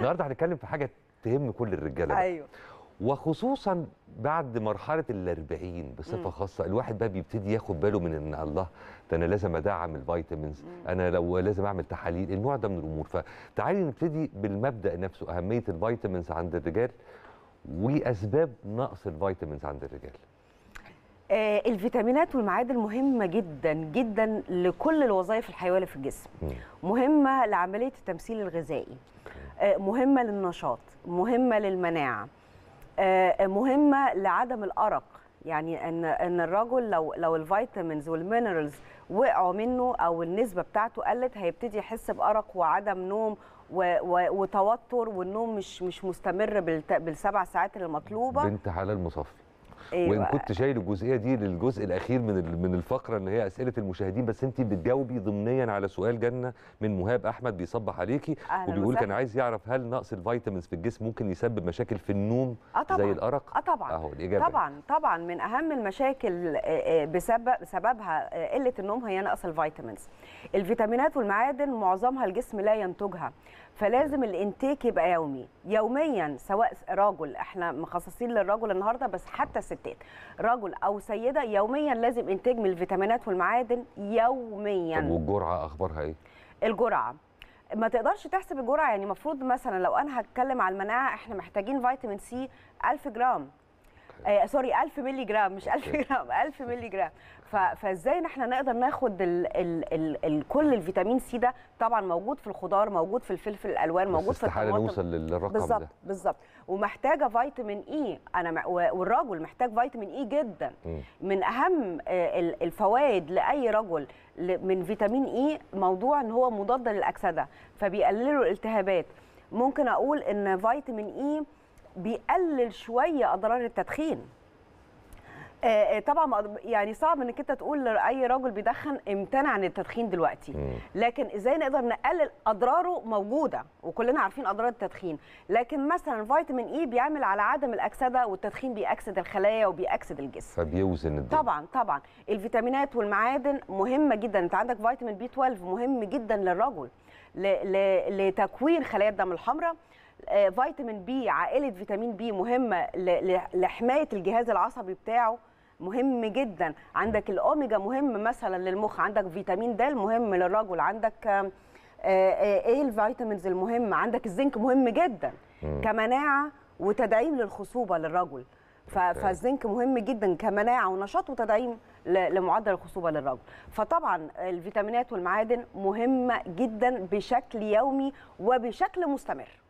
النهارده هنتكلم في حاجه تهم كل الرجاله بقى. ايوه وخصوصا بعد مرحله الأربعين بصفه خاصه الواحد بقى بيبتدي ياخد باله من ان الله ده انا لازم ادعم الفيتامينز انا لو لازم اعمل تحاليل النوع ده من الامور فتعالي نبتدي بالمبدا نفسه اهميه الفيتامينز عند الرجال واسباب نقص الفيتامينز عند الرجال آه الفيتامينات والمعادن مهمه جدا جدا لكل الوظائف الحيويه في الجسم مهمه لعمليه التمثيل الغذائي آه، مهمه للنشاط مهمه للمناعه آه، مهمه لعدم الارق يعني ان ان الرجل لو لو الفيتامينز والمينرالز وقعوا منه او النسبه بتاعته قلت هيبتدي يحس بارق وعدم نوم وتوتر والنوم مش مش مستمر بالسبع ساعات المطلوبه بنت حلال مصفي أيوة. وان كنت شايل الجزئيه دي للجزء الاخير من من الفقره ان هي اسئله المشاهدين بس انت بتجاوبي ضمنيا على سؤال جنه من مهاب احمد بيصبح عليكي وبيقول كان عايز يعرف هل نقص الفيتامينز في الجسم ممكن يسبب مشاكل في النوم آه طبعًا. زي الارق اه طبعا اهو الاجابه طبعا طبعا من اهم المشاكل آه، آه، بسبب سببها آه، قله النوم هي نقص الفيتامينز الفيتامينات والمعادن معظمها الجسم لا ينتجها فلازم الانتيك يبقى يومي يوميا سواء رجل احنا مخصصين للرجل النهارده بس حتى الستات رجل او سيده يوميا لازم انتاج من الفيتامينات والمعادن يوميا طب والجرعه اخبارها ايه الجرعه ما تقدرش تحسب الجرعه يعني المفروض مثلا لو انا هتكلم على المناعه احنا محتاجين فيتامين سي 1000 جرام آه سوري 1000 مللي جرام مش 1000 جرام 1000 مللي جرام فازاي ان احنا نقدر ناخد الـ الـ الـ الـ كل الفيتامين سي ده طبعا موجود في الخضار موجود في الفلفل الالوان موجود في الطماطم نوصل للرقم بالزبط ده بالظبط ومحتاجه فيتامين اي e. انا والراجل محتاج فيتامين اي e جدا م. من اهم آه، الفوائد لاي رجل من فيتامين اي e موضوع ان هو مضاد للاكسده فبيقللوا الالتهابات ممكن اقول ان فيتامين اي بيقلل شويه اضرار التدخين آه، آه، طبعا يعني صعب انك انت تقول لاي راجل بيدخن امتنع عن التدخين دلوقتي لكن ازاي نقدر نقلل اضراره موجوده وكلنا عارفين اضرار التدخين لكن مثلا فيتامين اي بيعمل على عدم الاكسده والتدخين بيأكسد الخلايا وبيأكسد الجسم فبيوزن الدم طبعا طبعا الفيتامينات والمعادن مهمه جدا انت عندك فيتامين بي 12 مهم جدا للرجل لتكوين خلايا الدم الحمراء آه، فيتامين بي عائله فيتامين بي مهمه لحمايه الجهاز العصبي بتاعه مهم جدا عندك الاوميجا مهم مثلا للمخ عندك فيتامين د مهم للرجل عندك آه، آه، ايه الفيتامينز المهمه عندك الزنك مهم جدا كمناعه وتدعيم للخصوبه للرجل فالزنك مهم جدا كمناعه ونشاط وتدعيم لمعدل الخصوبه للرجل فطبعا الفيتامينات والمعادن مهمه جدا بشكل يومي وبشكل مستمر